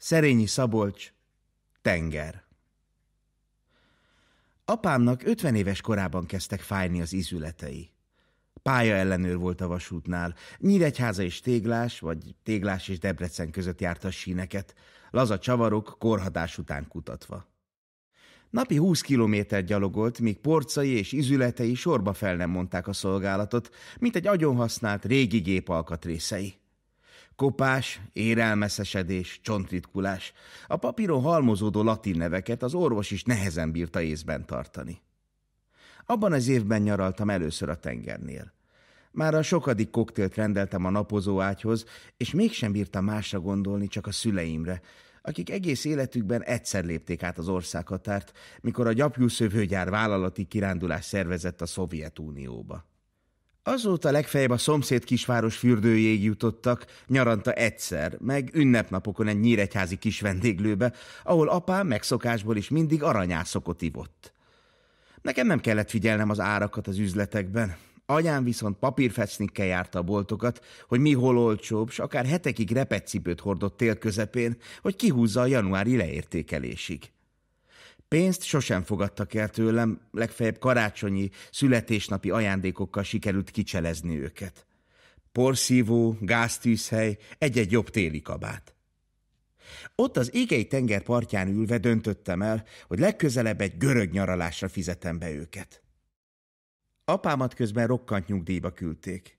Szerényi Szabolcs, tenger. Apámnak 50 éves korában kezdtek fájni az izületei. Pálya ellenőr volt a vasútnál. Nyíregyháza és Téglás, vagy Téglás és Debrecen között járt a síneket, laza csavarok korhatás után kutatva. Napi 20 kilométer gyalogolt, míg porcai és izületei sorba fel nem mondták a szolgálatot, mint egy agyonhasznált régi gép alkatrészei. Kopás, érelmeszesedés, csontritkulás. A papíron halmozódó latin neveket az orvos is nehezen bírta észben tartani. Abban az évben nyaraltam először a tengernél. Már a sokadik koktélt rendeltem a napozó ágyhoz, és mégsem bírtam másra gondolni, csak a szüleimre, akik egész életükben egyszer lépték át az országhatárt, mikor a gyapjú szövőgyár vállalati kirándulás szervezett a Szovjetunióba. Azóta legfeljebb a szomszéd kisváros fürdőjéig jutottak, nyaranta egyszer, meg ünnepnapokon egy nyíregyházi kis vendéglőbe, ahol apám megszokásból is mindig aranyászokot ivott. Nekem nem kellett figyelnem az árakat az üzletekben. Anyám viszont papírfecnikkel járta a boltokat, hogy mi hol olcsóbb, s akár hetekig repetcipőt hordott tél közepén, hogy kihúzza a januári leértékelésig. Pénzt sosem fogadtak el tőlem, legfeljebb karácsonyi, születésnapi ajándékokkal sikerült kicselezni őket. Porszívó, gáztűzhely, egy-egy jobb téli kabát. Ott az égei tenger partján ülve döntöttem el, hogy legközelebb egy görög nyaralásra fizetem be őket. Apámat közben rokkant nyugdíjba küldték.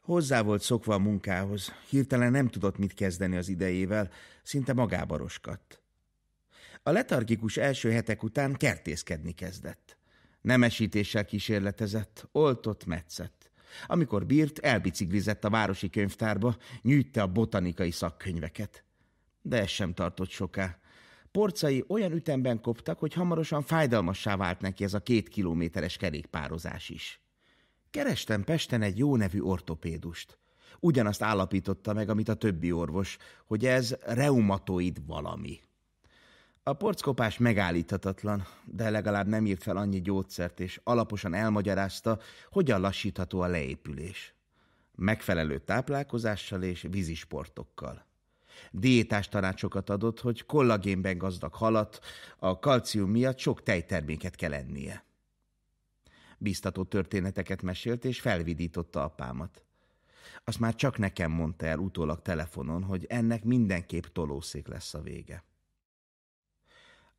Hozzá volt szokva a munkához, hirtelen nem tudott mit kezdeni az idejével, szinte magába roskadt. A letargikus első hetek után kertészkedni kezdett. Nemesítéssel kísérletezett, oltott, metszett. Amikor bírt, elbiciklizett a városi könyvtárba, nyűjtte a botanikai szakkönyveket. De ez sem tartott soká. Porcai olyan ütemben koptak, hogy hamarosan fájdalmassá vált neki ez a két kilométeres kerékpározás is. Kerestem Pesten egy jó nevű ortopédust. Ugyanazt állapította meg, amit a többi orvos, hogy ez reumatoid valami. A porckopás megállíthatatlan, de legalább nem írt fel annyi gyógyszert, és alaposan elmagyarázta, hogyan lassítható a leépülés. Megfelelő táplálkozással és vízisportokkal. Diétás tanácsokat adott, hogy kollagénben gazdag halat, a kalcium miatt sok tejterméket kell ennie. Biztató történeteket mesélt, és felvidította apámat. Azt már csak nekem mondta el utólag telefonon, hogy ennek mindenképp tolószék lesz a vége.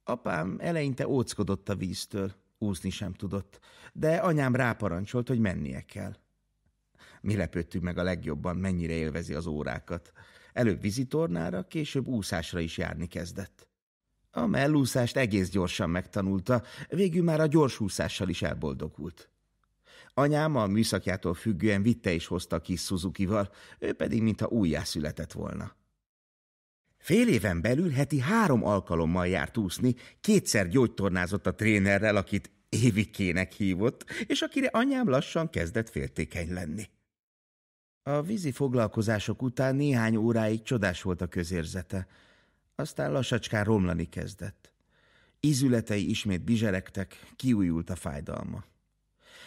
Apám eleinte óckodott a víztől, úszni sem tudott, de anyám ráparancsolt, hogy mennie kell. Mi lepődtünk meg a legjobban, mennyire élvezi az órákat. Előbb vizitornára, később úszásra is járni kezdett. A mellúszást egész gyorsan megtanulta, végül már a gyorsúszással is elboldogult. Anyám a műszakjától függően vitte és hozta a kis Suzuki-val, ő pedig mintha született volna. Fél éven belül heti három alkalommal járt úszni, kétszer gyógytornázott a trénerrel, akit Évikének hívott, és akire anyám lassan kezdett féltékeny lenni. A vízi foglalkozások után néhány óráig csodás volt a közérzete, aztán lassacskán romlani kezdett. Ízületei ismét bizseregtek, kiújult a fájdalma.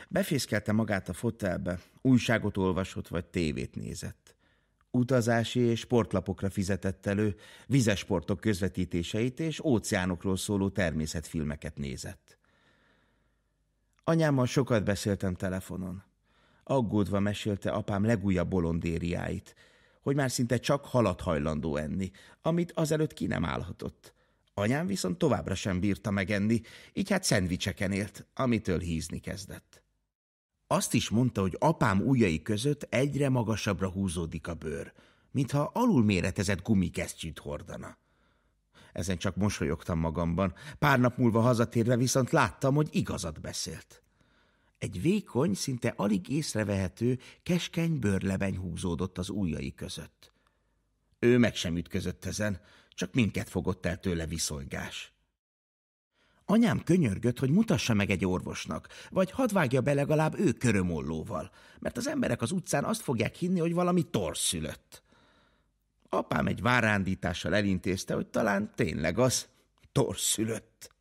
Befészkelte magát a fotelbe, újságot olvasott vagy tévét nézett utazási és sportlapokra fizetett elő, vizesportok közvetítéseit és óceánokról szóló természetfilmeket nézett. Anyámmal sokat beszéltem telefonon. Aggódva mesélte apám legújabb bolondériáit, hogy már szinte csak halat hajlandó enni, amit azelőtt ki nem állhatott. Anyám viszont továbbra sem bírta megenni, így hát szendvicseken élt, amitől hízni kezdett. Azt is mondta, hogy apám ujjai között egyre magasabbra húzódik a bőr, mintha alulméretezett gumikesztyűt hordana. Ezen csak mosolyogtam magamban. Pár nap múlva hazatérve viszont láttam, hogy igazat beszélt. Egy vékony, szinte alig észrevehető, keskeny bőrlebeny húzódott az ujjai között. Ő meg sem ütközött ezen, csak minket fogott el tőle viszolgás. Anyám könyörgött, hogy mutassa meg egy orvosnak, vagy hadd vágja be legalább ő körömollóval, mert az emberek az utcán azt fogják hinni, hogy valami szülött. Apám egy várándítással elintézte, hogy talán tényleg az szülött.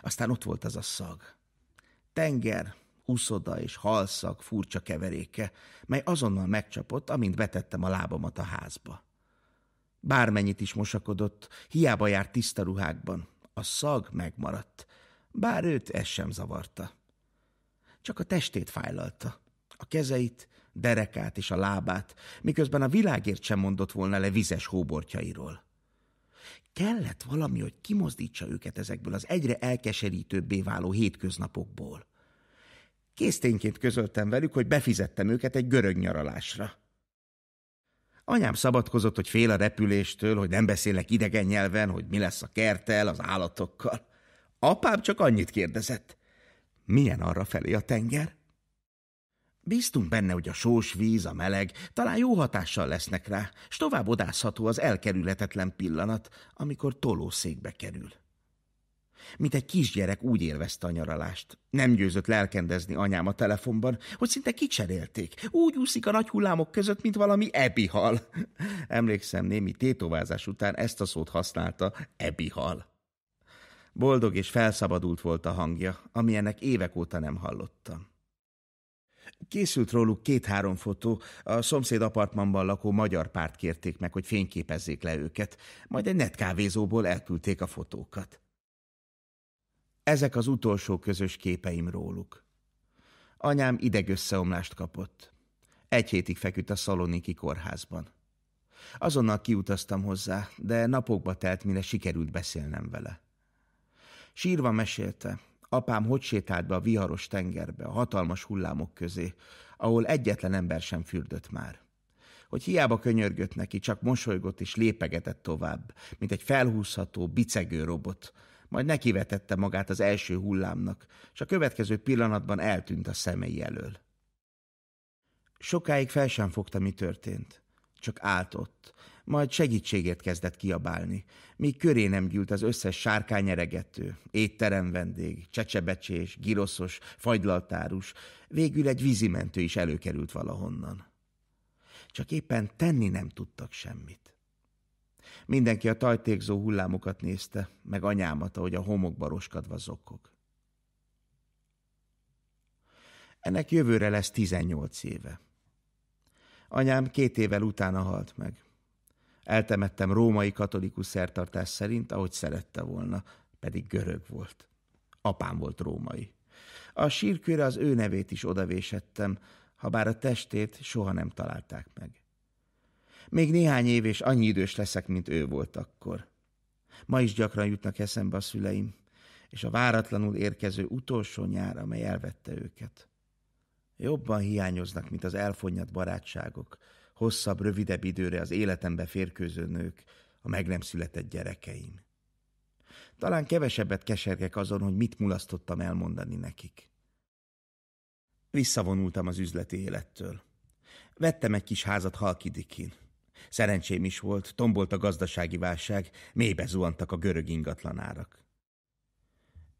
Aztán ott volt az a szag. Tenger, uszoda és halszag furcsa keveréke, mely azonnal megcsapott, amint betettem a lábamat a házba. Bármennyit is mosakodott, hiába járt tiszta ruhákban, a szag megmaradt, bár őt ez sem zavarta. Csak a testét fájlalta, a kezeit, derekát és a lábát, miközben a világért sem mondott volna le vizes hóbortjairól. Kellett valami, hogy kimozdítsa őket ezekből az egyre elkeserítőbbé váló hétköznapokból. Késztényként közöltem velük, hogy befizettem őket egy görög nyaralásra. Anyám szabadkozott, hogy fél a repüléstől, hogy nem beszélnek idegen nyelven, hogy mi lesz a kertel, az állatokkal. Apám csak annyit kérdezett. Milyen arra felé a tenger? Bíztunk benne, hogy a sós víz, a meleg talán jó hatással lesznek rá, s tovább odázható az elkerülhetetlen pillanat, amikor tolószékbe kerül. Mint egy kisgyerek úgy élvezte a nyaralást. Nem győzött lelkendezni anyám a telefonban, hogy szinte kicserélték. Úgy úszik a nagy hullámok között, mint valami ebihal. Emlékszem, némi tétovázás után ezt a szót használta, ebihal. Boldog és felszabadult volt a hangja, ami ennek évek óta nem hallottam. Készült róluk két-három fotó, a szomszéd apartmanban lakó magyar párt kérték meg, hogy fényképezzék le őket, majd egy netkávézóból elküldték a fotókat. Ezek az utolsó közös képeim róluk. Anyám idegösszeomlást kapott. Egy hétig feküdt a szaloniki kórházban. Azonnal kiutaztam hozzá, de napokba telt, mire sikerült beszélnem vele. Sírva mesélte, apám hogy sétált be a viharos tengerbe, a hatalmas hullámok közé, ahol egyetlen ember sem fürdött már. Hogy hiába könyörgött neki, csak mosolygott és lépegetett tovább, mint egy felhúzható, bicegő robot, majd nekivetette magát az első hullámnak, és a következő pillanatban eltűnt a szemei elől. Sokáig fel sem fogta, mi történt. Csak állt ott, majd segítségért kezdett kiabálni, míg köré nem gyűlt az összes sárkányeregető, étteremvendég, csecsebecsés, giroszos, fagylaltárus, végül egy vízimentő is előkerült valahonnan. Csak éppen tenni nem tudtak semmit. Mindenki a tajtékzó hullámokat nézte, meg anyámat, ahogy a homokba roskadva zokkog. Ennek jövőre lesz 18 éve. Anyám két évvel utána halt meg. Eltemettem római katolikus szertartás szerint, ahogy szerette volna, pedig görög volt. Apám volt római. A sírkőre az ő nevét is odavésettem, ha bár a testét soha nem találták meg. Még néhány év és annyi idős leszek, mint ő volt akkor. Ma is gyakran jutnak eszembe a szüleim, és a váratlanul érkező utolsó nyár, amely elvette őket. Jobban hiányoznak, mint az elfonyadt barátságok, hosszabb, rövidebb időre az életembe férkőző nők, a meg nem született gyerekeim. Talán kevesebbet kesergek azon, hogy mit mulasztottam elmondani nekik. Visszavonultam az üzleti élettől. Vettem egy kis házat Halkidikin. Szerencsém is volt, tombolt a gazdasági válság, mélybe zuhantak a görög ingatlanárak.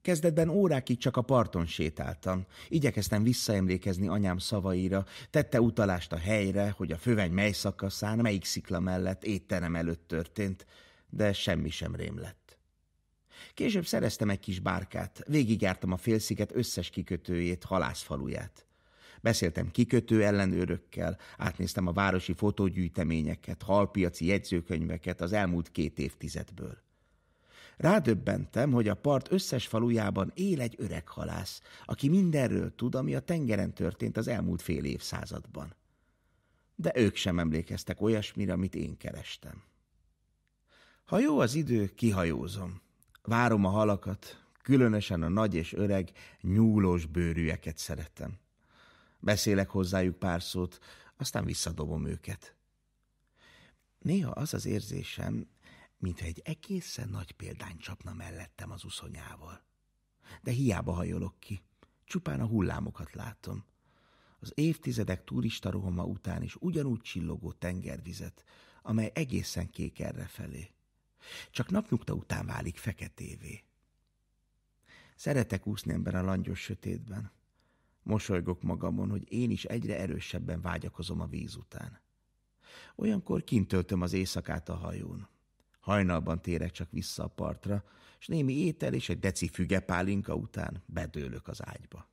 Kezdetben órákig csak a parton sétáltam, igyekeztem visszaemlékezni anyám szavaira, tette utalást a helyre, hogy a főveny mely szakaszán, melyik szikla mellett, étterem előtt történt, de semmi sem rém lett. Később szereztem egy kis bárkát, végigjártam a félsziget összes kikötőjét, halászfaluját beszéltem kikötő ellenőrökkel, átnéztem a városi fotógyűjteményeket, halpiaci jegyzőkönyveket az elmúlt két évtizedből. Rádöbbentem, hogy a part összes falujában él egy öreg halász, aki mindenről tud, ami a tengeren történt az elmúlt fél évszázadban. De ők sem emlékeztek olyasmire, amit én kerestem. Ha jó az idő, kihajózom. Várom a halakat, különösen a nagy és öreg, nyúlós bőrűeket szeretem. Beszélek hozzájuk pár szót, aztán visszadobom őket. Néha az az érzésem, mintha egy egészen nagy példány csapna mellettem az uszonyával. De hiába hajolok ki, csupán a hullámokat látom. Az évtizedek turista rohoma után is ugyanúgy csillogó tengervizet, amely egészen kék errefelé. Csak napnyugta után válik feketévé. Szeretek úszni ebben a langyos sötétben. Mosolygok magamon, hogy én is egyre erősebben vágyakozom a víz után. Olyankor kint töltöm az éjszakát a hajón. Hajnalban térek csak vissza a partra, és némi étel és egy deci fügepálinka után bedőlök az ágyba.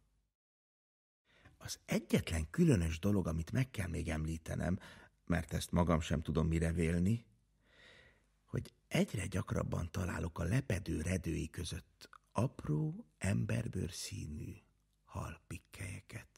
Az egyetlen különös dolog, amit meg kell még említenem, mert ezt magam sem tudom mire vélni, hogy egyre gyakrabban találok a lepedő redői között apró, emberbőr színű, halpikkelyeket.